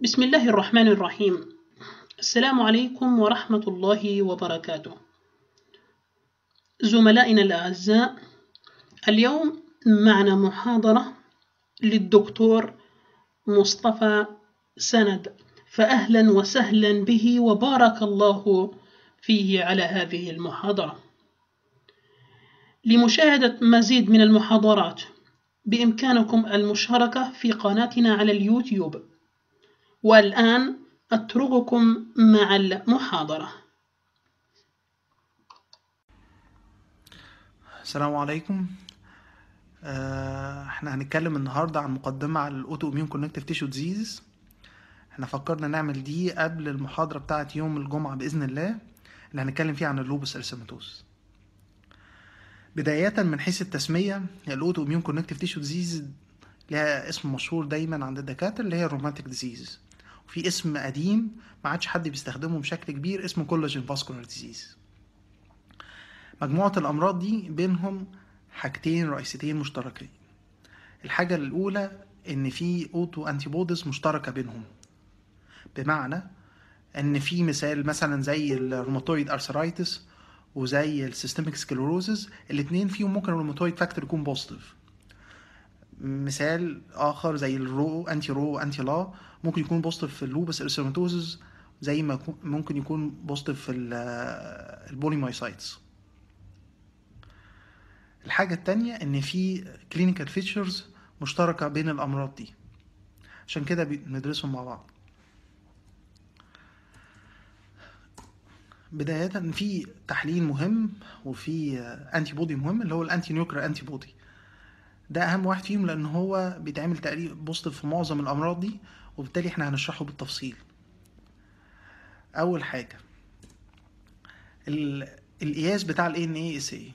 بسم الله الرحمن الرحيم السلام عليكم ورحمة الله وبركاته زملائنا الأعزاء اليوم معنا محاضرة للدكتور مصطفى سند فأهلا وسهلا به وبارك الله فيه على هذه المحاضرة لمشاهدة مزيد من المحاضرات بإمكانكم المشاركة في قناتنا على اليوتيوب والآن أترككم مع المحاضرة السلام عليكم آه، احنا هنتكلم النهارده عن مقدمة على الأوتو اميون كونكتف تيشو ديزيز احنا فكرنا نعمل دي قبل المحاضرة بتاعة يوم الجمعة بإذن الله اللي هنتكلم فيها عن اللوبس ألسيماتوس بداية من حيث التسمية الأوتو اميون كونكتف تيشو ديزيز لها اسم مشهور دايما عند الدكاترة اللي هي الروماتيك ديزيز في اسم قديم ما عادش حد بيستخدمه بشكل كبير اسمه كولاجين فاسكولار ديزيز مجموعة الأمراض دي بينهم حاجتين رئيسيتين مشتركين الحاجة الأولى إن في أوتو أنتي بوديز مشتركة بينهم بمعنى إن في مثال مثلا زي الروماتويد أرثرايتس وزي السيستميك سكلروزز الاتنين فيهم ممكن الروماتويد فاكتور يكون بوزيتيف مثال اخر زي الرو انتي رو انتي لا ممكن يكون بوزيتيف في اللوبس ارسيماتوزز زي ما ممكن يكون بوزيتيف في البوليمايسايتس الحاجة التانية إن في كلينيكال فيتشرز مشتركة بين الأمراض دي عشان كده بندرسهم مع بعض بداية في تحليل مهم وفي انتي آه، بودي مهم اللي هو الانتي نيوكرا انتي بودي ده اهم واحد فيهم لان هو بيتعمل تقريبا بوستيف في معظم الامراض دي وبالتالي احنا هنشرحه بالتفصيل اول حاجه القياس بتاع ال ان اي اس اي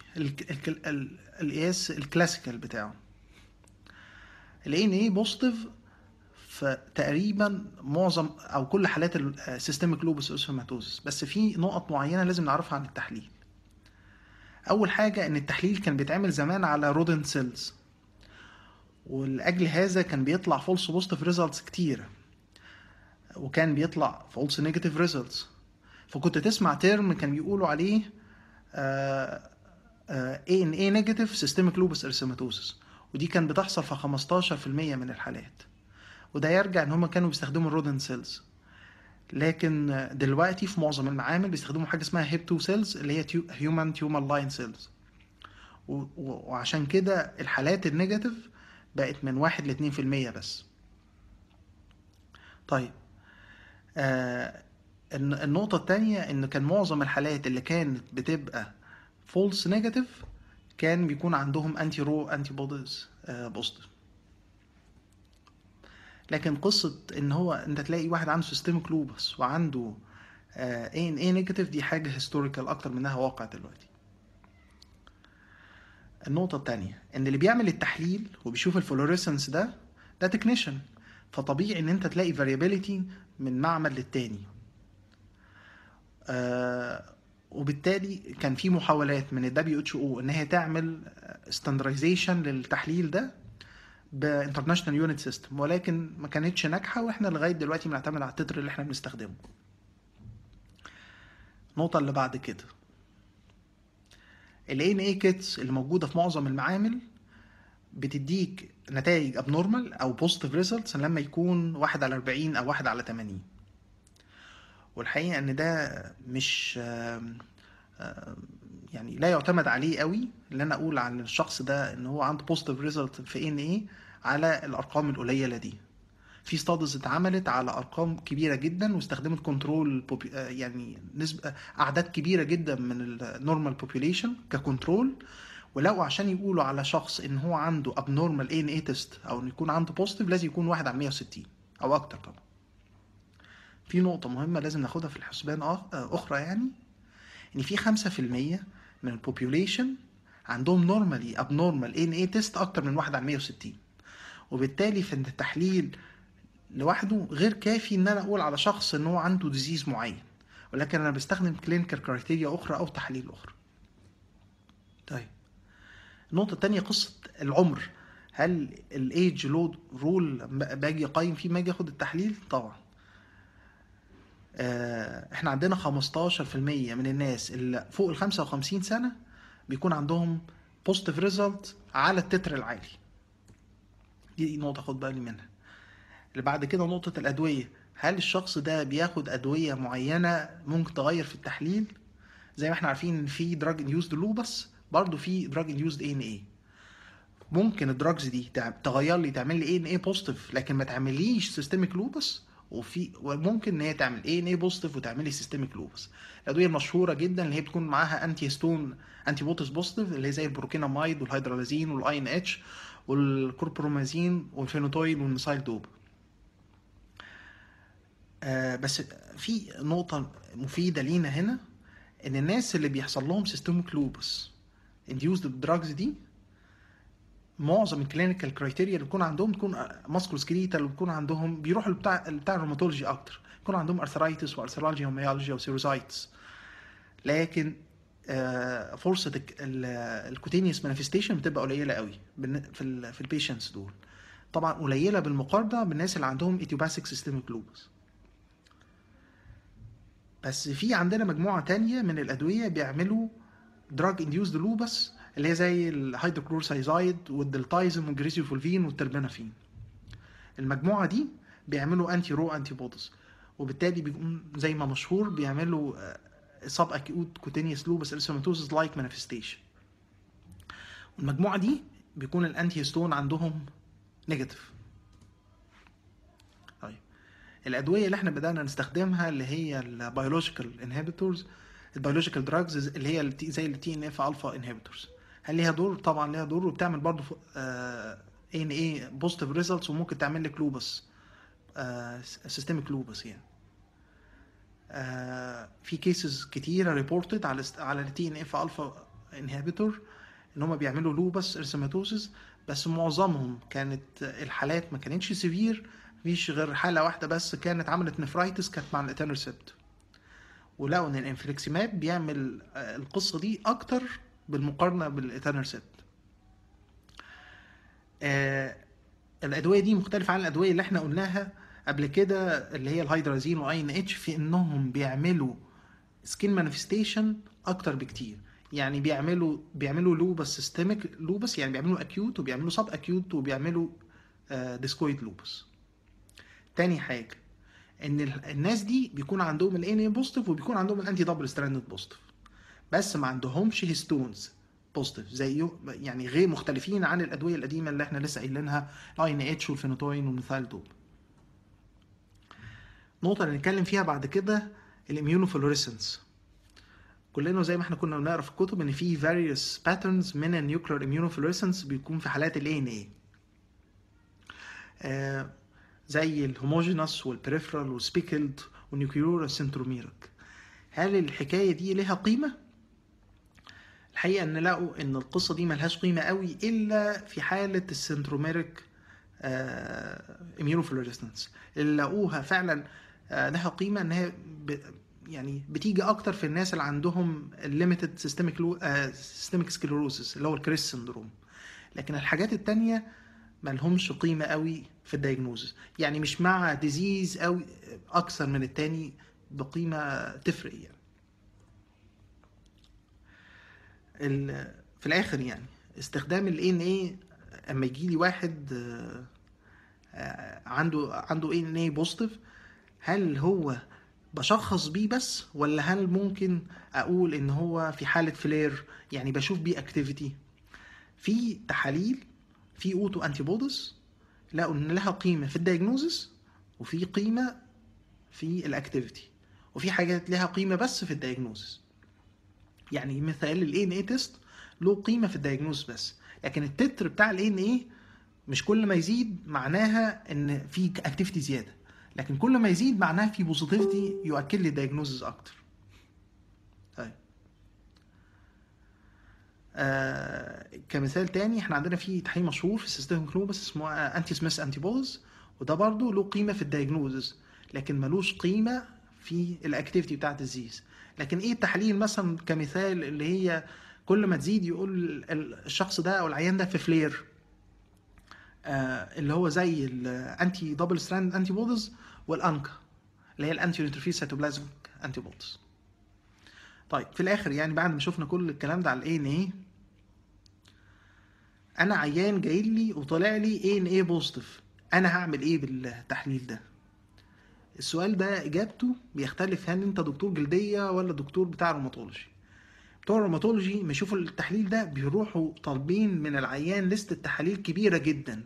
القياس الكلاسيكال بتاعه ال ان اي بوزيتيف في تقريبا معظم او كل حالات السيستميك لوبس اوسفيماتوزس بس في نقط معينه لازم نعرفها عن التحليل اول حاجه ان التحليل كان بيتعمل زمان على رودن سيلز ولاجل هذا كان بيطلع فولس بوزيتيف ريزلتس كتير وكان بيطلع فولس نيجاتيف ريزلتس فكنت تسمع ترم كان بيقولوا عليه اي ان اي نيجاتيف سيستميك لوبس ارسيماتوسس ودي كان بتحصل في 15% من الحالات وده يرجع ان هما كانوا بيستخدموا الرودن سيلز لكن دلوقتي في معظم المعامل بيستخدموا حاجه اسمها هيب 2 سيلز اللي هي هيومن تيومر لاين سيلز وعشان كده الحالات النيجاتيف بقت من واحد لاتنين في المية بس طيب آه النقطة التانية إن كان معظم الحالات اللي كانت بتبقى فولس نيجاتيف كان بيكون عندهم أنتي رو أنتي بوديز بوستر بوزيتيف لكن قصة إن هو أنت تلاقي واحد عنده سيستمك لوبس وعنده ان اي نيجاتيف دي حاجة هيستوريكال أكتر منها واقع دلوقتي النقطة التانية ان اللي بيعمل التحليل وبيشوف الفلوريسنس ده ده تكنيشن فطبيعي ان انت تلاقي فاريابيليتي من معمل للتاني آه وبالتالي كان في محاولات من الدبليو اتش او ان هي تعمل ستاندرايزيشن للتحليل ده بانترناشونال يونت سيستم ولكن ما كانتش ناجحه واحنا لغايه دلوقتي بنعتمد على التتر اللي احنا بنستخدمه النقطه اللي بعد كده الـ ANA كيتس اللي موجوده في معظم المعامل بتديك نتائج ابنورمال او بوزيتيف ريزلتس لما يكون واحد على 40 او واحد على 80 والحقيقه ان ده مش يعني لا يعتمد عليه قوي ان انا اقول عن الشخص ده ان هو عنده بوزيتيف ريزلت في ان ايه على الارقام القليله دي في ستادز اتعملت على ارقام كبيره جدا واستخدمت كنترول آه، يعني نسبه اعداد كبيره جدا من النورمال بوبيوليشن ككنترول ولو عشان يقولوا على شخص ان هو عنده ابنورمال ان اي تيست او ان يكون عنده بوزيتيف لازم يكون واحد على 160 او اكتر طبعا في نقطه مهمه لازم ناخدها في الحسبان آه، اخرى يعني ان في 5% من البوبيوليشن عندهم نورمالي ابنورمال ان اي تيست اكتر من واحد على 160 وبالتالي في التحليل لوحده غير كافي ان انا اقول على شخص ان هو عنده ديزيز معين ولكن انا بستخدم كلينيكال كرايتيريا اخرى او تحاليل اخرى طيب النقطه الثانيه قصه العمر هل الايدج لود رول باجي اقيم فيه باجي اخد التحليل طبعا آه، احنا عندنا 15% من الناس اللي فوق ال 55 سنه بيكون عندهم بوزيتيف ريزلت على التتر العالي دي نقطه خد بالي منها اللي بعد كده نقطة الأدوية هل الشخص ده بياخد أدوية معينة ممكن تغير في التحليل زي ما احنا عارفين في دراج انديوزد لوبس برضه في دراج انديوزد اي ان اي ممكن الدراجز دي تغير لي تعمل لي اي ان اي بوزيتيف لكن ما تعمليش سيستميك لوبس وفي وممكن ان هي تعمل اي ان اي بوزيتيف وتعمل لي سيستميك لوبس الادويه المشهوره جدا اللي هي بتكون معاها انتي هيستون انتي بوتس بوزيتيف اللي هي زي البروكينامايد والهيدرالازين والاي ان اتش والكوربرومازين والفينوتويد والميسايل دوب آه، بس في نقطه مفيده لينا هنا ان الناس اللي بيحصل لهم سيستميك لوبس انديوزد دراجز دي معظم الكلينيكال كرايتيريا اللي بيكون عندهم تكون ماسكول سكريتال بتكون عندهم بيروحوا بتاع بتاع الروماتولوجي اكتر بيكون عندهم ارثرايتس وارثرالجيا وميالجيا وسيروزايتس لكن فرصه الكوتينيوس مانيفستيشن بتبقى قليله قوي في ال في البيشنتس دول طبعا قليله بالمقارنه بالناس اللي عندهم ايتيوباسيك سيستميك لوبس بس في عندنا مجموعه تانية من الادويه بيعملوا دراج انديوزد لوبس اللي هي زي الهيدروكلورسايزايد والدلتايزم والجريسيوفولفين والتربنافين المجموعه دي بيعملوا انتي رو انتي بودز وبالتالي بيكون زي ما مشهور بيعملوا اصاب اكيوت كوتينيوس لوبس السوماتوسيس لايك مانيفستيشن المجموعه دي بيكون الانتي هيستون عندهم نيجاتيف الادويه اللي احنا بدانا نستخدمها اللي هي البيولوجيكال انهبيتورز البيولوجيكال دراجز اللي هي زي التي ان اف الفا انهبيتورز هل ليها دور طبعا ليها دور وبتعمل برضه ان اي بوزيتيف ريزلتس وممكن تعمل لك لوبس سيستميك لوبس يعني آه، في كيسز كتيره ريبورتد على على التي ان اف الفا انهبيتور ان هم بيعملوا لوبس ارسيماتوسيس بس معظمهم كانت الحالات ما كانتش سيفير مفيش غير حالة واحدة بس كانت عملت نفرايتس كانت مع الاتانرسبت ولقوا ان الانفليكسيماب بيعمل آه، القصة دي اكتر بالمقارنة بالاتانرسبت آه الادوية دي مختلفة عن الادوية اللي احنا قلناها قبل كده اللي هي الهيدرازين واي ان اتش في انهم بيعملوا سكين مانيفستيشن اكتر بكتير يعني بيعملوا بيعملوا لوبس سيستميك لوبس يعني بيعملوا اكيوت وبيعملوا سب اكيوت وبيعملوا ديسكويد آه، لوبس تاني حاجه ان الناس دي بيكون عندهم الان اي بوزيتيف وبيكون عندهم الانتي دبل ستراندد بوزيتيف بس ما عندهمش هيستونز بوزيتيف زي يعني غير مختلفين عن الادويه القديمه اللي احنا لسه قايلينها الـ INH اتش والفينوتوين دوب النقطه اللي هنتكلم فيها بعد كده الاميونوفلوريسنس كلنا زي ما احنا كنا بنقرا في الكتب ان في various patterns من النيوكلير اميونوفلوريسنس بيكون في حالات الاي ان آه، اي زي الهوموجينس والبريفرال والسبيكلد والنيوكليورا سنتروميرك هل الحكاية دي لها قيمة؟ الحقيقة ان لقوا ان القصة دي ملهاش قيمة قوي الا في حالة السنتروميرك اميرو آه، اللي لقوها فعلا آه، لها قيمة ان هي يعني بتيجي اكتر في الناس اللي عندهم الليميتد سيستميك سيستميك اللي هو الكريس سندروم لكن الحاجات التانية ملهمش قيمه قوي في الدايجنوزس يعني مش مع ديزيز او اكثر من التاني بقيمه تفرق يعني في الاخر يعني استخدام ال ان اما يجي لي واحد آه، عنده عنده ان اي بوزيتيف هل هو بشخص بيه بس ولا هل ممكن اقول ان هو في حاله فلير يعني بشوف بيه اكتيفيتي في تحاليل في اوتو انتي بودز لقوا ان لها قيمه في الدايجنوزس وفي قيمه في الاكتيفيتي وفي حاجات لها قيمه بس في الدايجنوزس يعني مثال الاي ان اي تيست له قيمه في الدايجنوزس بس لكن التتر بتاع الاي ان اي مش كل ما يزيد معناها ان في اكتيفيتي زياده لكن كل ما يزيد معناها في بوزيتيفيتي يؤكد لي الدايجنوزس اكتر آه، كمثال تاني احنا عندنا في تحليل مشهور في السيستم كلوبس اسمه انتي سميث انتي بوز وده برضه له قيمه في الدايجنوزز لكن ملوش قيمه في الاكتيفيتي بتاعت الزيز لكن ايه التحاليل مثلا كمثال اللي هي كل ما تزيد يقول الشخص ده او العيان ده في فلير آه اللي هو زي الانتي دبل ستراند انتي بودز والانكا اللي هي الانتي نيوتروفيل سيتوبلازمك انتي بودز طيب في الاخر يعني بعد ما شفنا كل الكلام ده على الاي ان ايه انا عيان جاي لي وطالع لي ايه ان ايه بوزيتيف انا هعمل ايه بالتحليل ده السؤال ده اجابته بيختلف هل انت دكتور جلديه ولا دكتور بتاع روماتولوجي بتوع الروماتولوجي ما يشوفوا التحليل ده بيروحوا طالبين من العيان لست تحاليل كبيره جدا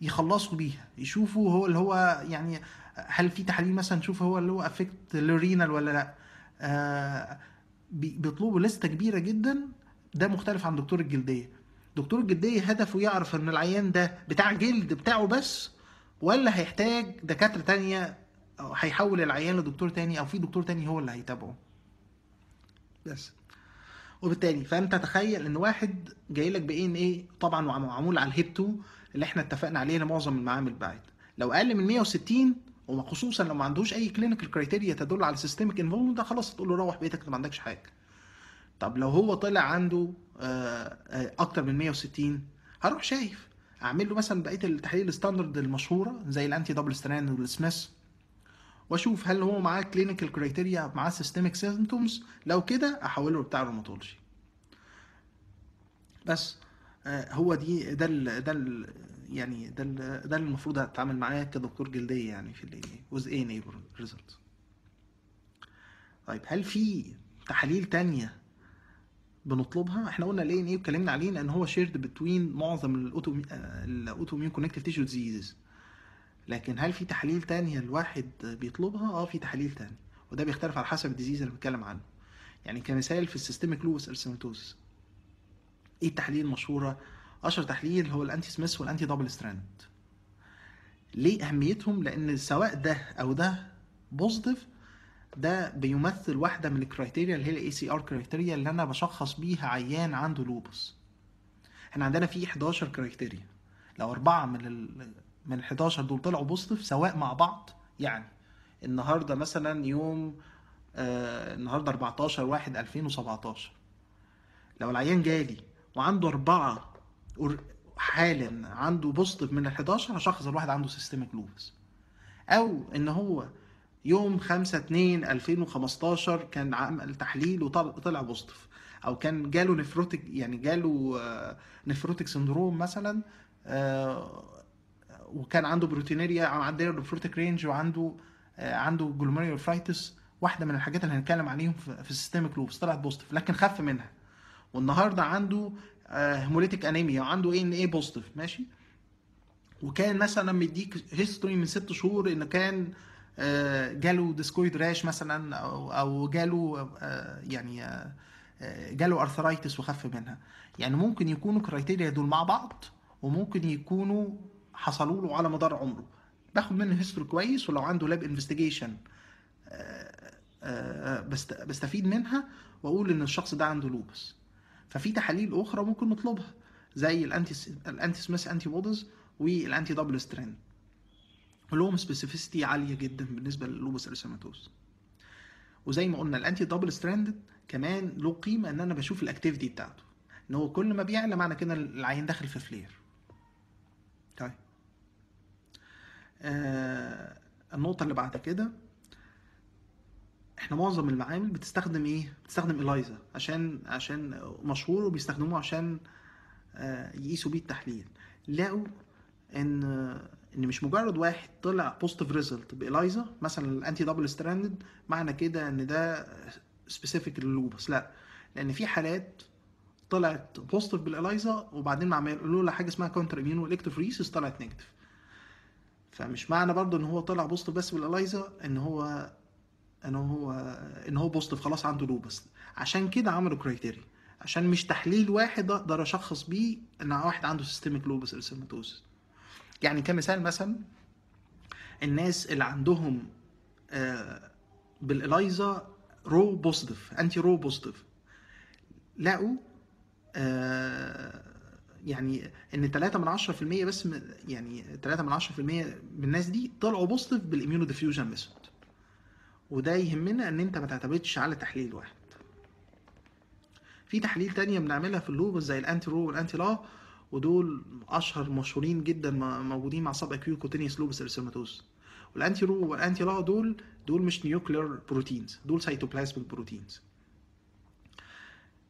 يخلصوا بيها يشوفوا هو اللي هو يعني هل في تحاليل مثلا نشوف هو اللي هو افكت لورينال ولا لا آه بيطلبوا لستة كبيره جدا ده مختلف عن دكتور الجلديه دكتور الجلدية هدفه يعرف ان العيان ده بتاع جلد بتاعه بس ولا هيحتاج دكاترة تانية او هيحول العيان لدكتور تاني او في دكتور تاني هو اللي هيتابعه بس وبالتالي فانت تخيل ان واحد جاي لك باي ان ايه طبعا معمول على الهيب 2 اللي احنا اتفقنا عليه لمعظم المعامل بعد لو اقل من 160 وخصوصا لو ما عندوش اي كلينيكال كرايتيريا تدل على سيستميك انفولمنت ده خلاص تقول له روح بيتك انت ما عندكش حاجه طب لو هو طلع عنده آه، آه، اكتر من 160 هروح شايف اعمل له مثلا بقيه التحاليل الستاندرد المشهوره زي الانتي دبل ستراند والسميث واشوف هل هو معاه كلينيكال كريتيريا معاه سيستميك سيمتومز لو كده احوله بتاع روماتولوجي بس آه، هو دي ده الـ ده الـ يعني ده ده المفروض هتعامل معاه كدكتور جلديه يعني في الايه ايه نيبر ريزلت طيب هل في تحاليل تانية بنطلبها احنا قلنا الاي ان اي اتكلمنا عليه لان هو شيرد بتوين معظم الاوتو الاوتو ميون كونكتيف تيشو ديزيزز لكن هل في تحاليل تانية الواحد بيطلبها؟ اه في تحاليل تانية وده بيختلف على حسب الديزيز اللي بنتكلم عنه يعني كمثال في السيستميك لوبس ارسيماتوسس ايه التحاليل المشهورة؟ اشهر تحليل هو الانتي سميث والانتي دبل ستراند ليه اهميتهم؟ لان سواء ده او ده بوزيتيف ده بيمثل واحده من الكرايتيريا اللي هي الاي سي ار كرايتيريا اللي انا بشخص بيها عيان عنده لوبس احنا عندنا في 11 كرايتيريا لو اربعه من ال من 11 دول طلعوا بوزيتيف سواء مع بعض يعني النهارده مثلا يوم آه النهارده 14 1 2017 لو العيان جالي وعنده اربعه حالا عنده بوزيتيف من ال 11 هشخص الواحد عنده سيستميك لوبس او ان هو يوم 5 2 2015 كان عمل تحليل وطلع بوزيتيف او كان جاله نفروتك يعني جاله آه، نفروتك سندروم مثلا آه، وكان عنده بروتينيريا عنده نفروتك رينج وعنده آه، عنده جلوميريوفرايتس واحده من الحاجات اللي هنتكلم عليهم في السيستميك لوبس طلعت بوزيتيف لكن خف منها والنهارده عنده هيموليتيك انيميا وعنده اي ان اي بوزيتيف ماشي وكان مثلا مديك هيستوري من ست شهور ان كان آه، جاله ديسكويد راش مثلا او او جاله آه، يعني آه، جاله ارثرايتس وخف منها يعني ممكن يكونوا الكرايتيريا دول مع بعض وممكن يكونوا حصلوا له على مدار عمره باخد منه هيستوري كويس ولو عنده لاب انفستيجيشن بستفيد منها واقول ان الشخص ده عنده لوبس ففي تحاليل اخرى ممكن نطلبها زي الانتي الانتي سميث انتي بودز والانتي دبل ستراند ولهم سبيسيفيستي عاليه جدا بالنسبه للوبس ارسيماتوس وزي ما قلنا الانتي دبل ستراند كمان له قيمه ان انا بشوف الاكتيفيتي بتاعته ان هو كل ما بيعلى معنى كده العين داخل في فلير طيب آه النقطه اللي بعد كده احنا معظم المعامل بتستخدم ايه بتستخدم اليزا عشان عشان مشهور وبيستخدموه عشان آه يقيسوا بيه التحليل لقوا ان ان مش مجرد واحد طلع بوزيتيف ريزلت بالايزا مثلا الانتي دبل ستراندد معنى كده ان ده سبيسيفيك للوبس لا لان في حالات طلعت بوزيتيف بالالايزا وبعدين مع لولا حاجه اسمها كونتر اميون والكتيف طلعت نيجاتيف فمش معنى برضه ان هو طلع بوزيتيف بس بالالايزا ان هو ان هو ان هو بوزيتيف خلاص عنده لوبس عشان كده عملوا كرايتيريا عشان مش تحليل واحد اقدر اشخص بيه ان واحد عنده سيستميك لوبس ارسيماتوزس يعني كمثال مثلا الناس اللي عندهم آه، بالالايزا رو بوزيتيف انتي رو بوزيتيف لقوا آه، يعني ان 3 من 10% بس يعني 3 من 10% من الناس دي طلعوا بوزيتيف بالاميونو ديفيوجن ميثود وده يهمنا ان انت ما تعتمدش على تحليل واحد في تحليل تانية بنعملها في اللوب زي الانتي رو والانتي لا ودول اشهر مشهورين جدا موجودين مع سب اكيو كوتينيوس لوبس ارسيماتوز والانتي رو والانتي لا دول دول مش نيوكلير بروتينز دول سيتوبلازمك بروتينز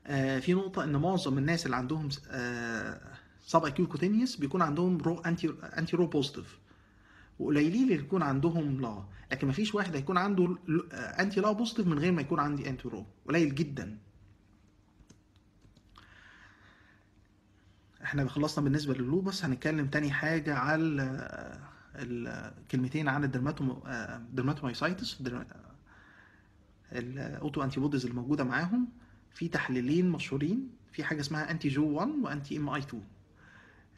آه في نقطه ان معظم الناس اللي عندهم آه سب اكيو كوتينيوس بيكون عندهم رو انتي انتي رو بوزيتيف وقليلين اللي يكون عندهم لا لكن مفيش واحد هيكون عنده انتي لا بوزيتيف من غير ما يكون عندي انتي رو قليل جدا احنا خلصنا بالنسبه للوبس هنتكلم تاني حاجه على الكلمتين عن الدرماتوم درماتومايسايتس الاوتو انتي بوديز الموجوده معاهم في تحليلين مشهورين في حاجه اسمها انتي جو 1 وانتي ام اي 2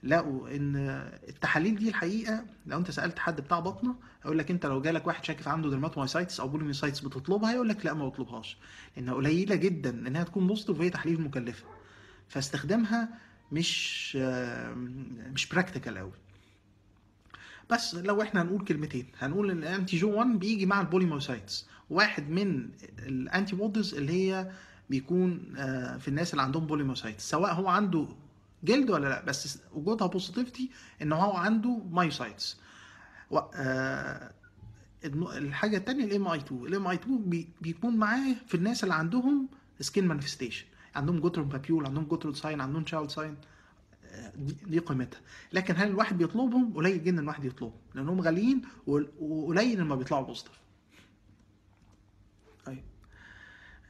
لقوا ان التحاليل دي الحقيقه لو انت سالت حد بتاع بطنه هيقول لك انت لو جالك واحد شاكك عنده درماتومايسايتس او بوليميسايتس بتطلبها هيقول لك لا ما بطلبهاش لانها قليله جدا انها تكون بوزيتيف وهي تحليل مكلفه فاستخدامها مش آه، مش براكتيكال قوي بس لو احنا هنقول كلمتين هنقول ان الانتي جو 1 بيجي مع البوليموسايتس واحد من الانتي بوديز اللي هي بيكون آه، في الناس اللي عندهم بوليموسايتس سواء هو عنده جلد ولا لا بس وجودها بوزيتيفيتي ان هو عنده مايوسايتس آه، الحاجه الثانيه الام اي 2 الام اي 2 بيكون معاه في الناس اللي عندهم سكين مانيفستيشن عندهم جوتر بابيول عندهم جوتر ساين عندهم تشايلد ساين دي قيمتها لكن هل الواحد بيطلبهم قليل جدا الواحد يطلبهم لانهم غاليين وقليل لما بيطلعوا بوزيتيف طيب.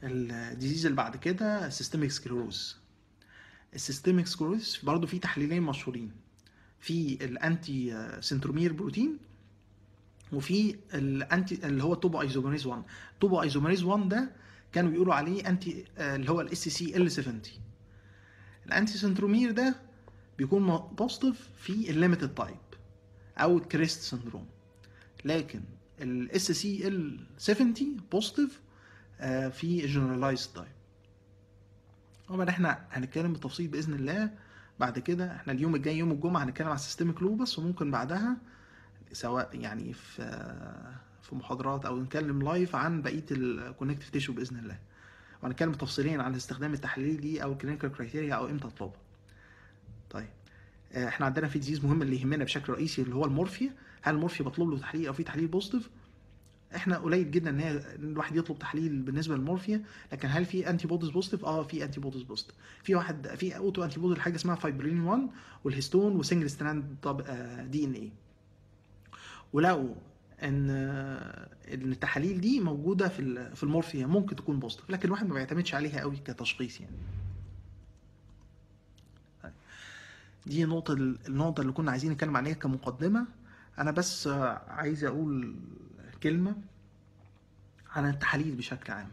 الديزيز اللي بعد كده السيستميك سكليروز السيستميك سكليروز برضه في تحليلين مشهورين في الانتي سنترومير بروتين وفي الانتي اللي هو توبو ايزوميريز 1 توبو ايزوميريز 1 ده كانوا بيقولوا عليه انتي آه، اللي هو الاس سي ال 70 الانتي سندرومير ده بيكون بوزيتيف في الليميتد تايب او كريست سندروم لكن الاس سي ال 70 بوزيتيف آه، في جنرالايز تايب طبعا احنا هنتكلم بالتفصيل باذن الله بعد كده احنا اليوم الجاي يوم الجمعه هنتكلم على السيستميك لوبس وممكن بعدها سواء يعني في آه، في محاضرات او نتكلم لايف عن بقيه الكونكتيف تيشو باذن الله وهنتكلم تفصيليا عن استخدام التحاليل دي او الكلينيكال كرايتيريا او امتى اطلبها طيب آه، احنا عندنا في ديزيز مهم اللي يهمنا بشكل رئيسي اللي هو المورفيا هل المورفيا بطلب له تحليل او في تحليل بوزيتيف احنا قليل جدا ان الواحد يطلب تحليل بالنسبه للمورفيا لكن هل في انتي بوديز بوزيتيف اه في انتي بوديز بوزيتيف في واحد في اوتو انتي بودي لحاجه اسمها فايبرين 1 والهيستون وسنجل ستراند دي ان اي ولو ان ان التحاليل دي موجوده في في المورفيا ممكن تكون بوزيتيف لكن الواحد ما بيعتمدش عليها قوي كتشخيص يعني طيب. دي نقطة النقطة اللي كنا عايزين نتكلم عليها كمقدمة أنا بس عايز أقول كلمة عن التحاليل بشكل عام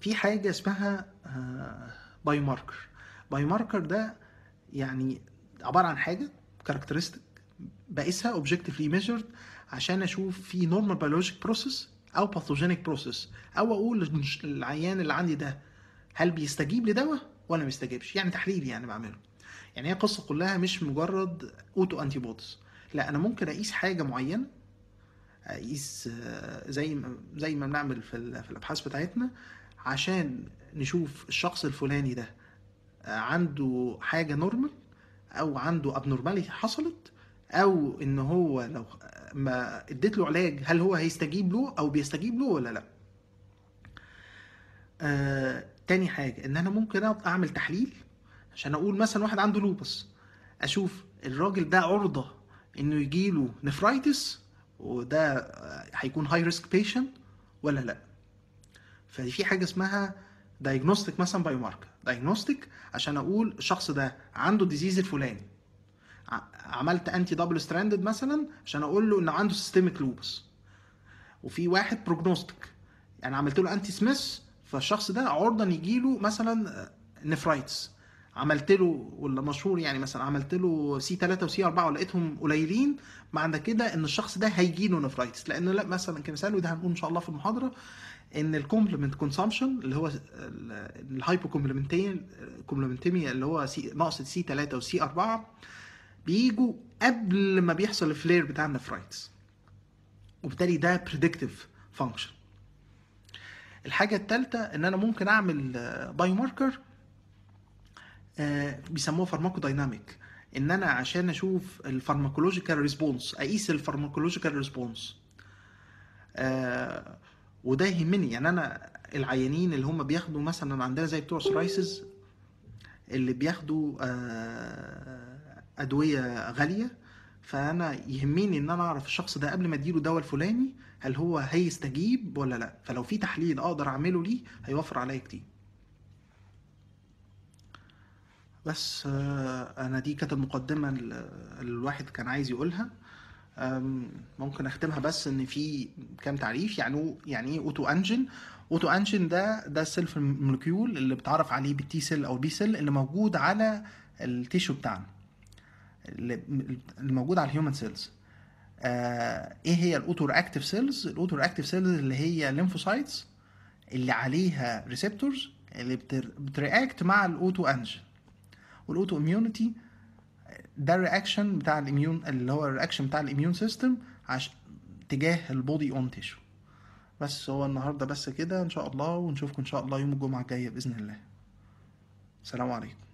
في حاجة اسمها باي ماركر باي ماركر ده يعني عبارة عن حاجة كاركترستيك بقيسها اوبجكتيفلي ميجرد عشان اشوف في نورمال بيولوجيك بروسيس او باثوجينيك بروسيس او اقول العيان اللي عندي ده هل بيستجيب لدواء ولا ما بيستجيبش يعني تحليل يعني بعمله يعني هي القصه كلها مش مجرد اوتو انتي بوديز لا انا ممكن اقيس حاجه معينه اقيس آه، زي زي ما بنعمل في, في الابحاث بتاعتنا عشان نشوف الشخص الفلاني ده آه، عنده حاجه نورمال او عنده ابنورماليتي حصلت او ان هو لو ما اديت له علاج هل هو هيستجيب له او بيستجيب له ولا لا آه تاني حاجه ان انا ممكن اعمل تحليل عشان اقول مثلا واحد عنده لوبس اشوف الراجل ده عرضه انه يجيله نفرايتس وده هيكون هاي ريسك بيشنت ولا لا ففي حاجه اسمها دايجنوستيك مثلا بايو ماركر دايجنوستيك عشان اقول الشخص ده عنده ديزيز الفلاني عملت انتي دبل ستراندد مثلا عشان اقول له ان عنده سيستميك لوبس وفي واحد بروجنوستيك يعني عملت له انتي سميث فالشخص ده عرضه ان يجي له مثلا نفرايتس آه، عملت له ولا مشهور يعني مثلا عملت له سي 3 وسي 4 ولقيتهم قليلين معنى كده ان الشخص ده هيجي له نفرايتس لان لا مثلا كمثال وده هنقول ان شاء الله في المحاضره ان الكومبلمنت كونسامشن اللي هو الهايبو كومبلمنتيميا اللي هو سي ناقص سي 3 وسي 4 بيجوا قبل ما بيحصل الفلير بتاع النفرايتس وبالتالي ده بريدكتيف فانكشن الحاجة التالتة ان انا ممكن اعمل بايو آه, ماركر آه, بيسموه فارماكو دايناميك ان انا عشان اشوف الفارماكولوجيكال ريسبونس اقيس الفارماكولوجيكال آه، ريسبونس وده يهمني يعني انا العيانين اللي هم بياخدوا مثلا عندنا زي بتوع سرايسز اللي بياخدوا آه ادويه غاليه فانا يهمني ان انا اعرف الشخص ده قبل ما اديله الدواء الفلاني هل هو هيستجيب ولا لا فلو في تحليل اقدر اعمله ليه هيوفر عليا كتير بس آه، انا دي كانت المقدمه اللي الواحد كان عايز يقولها ممكن اختمها بس ان في كام تعريف يعني يعني ايه اوتو انجن اوتو انجن ده ده السيلف مولكيول اللي بتعرف عليه بالتي سيل او بي سيل اللي موجود على التيشو بتاعنا الموجود على الهيومن سيلز آه ايه هي الاوتو اكتف سيلز الاوتو اكتف سيلز اللي هي الليمفوسايتس اللي عليها ريسبتورز اللي بترياكت مع الاوتو انجن والاوتو اميونيتي ده الرياكشن بتاع الاميون اللي هو الرياكشن بتاع الاميون سيستم عش... تجاه البودي اون تيشو بس هو النهارده بس كده ان شاء الله ونشوفكم ان شاء الله يوم الجمعه الجايه باذن الله سلام عليكم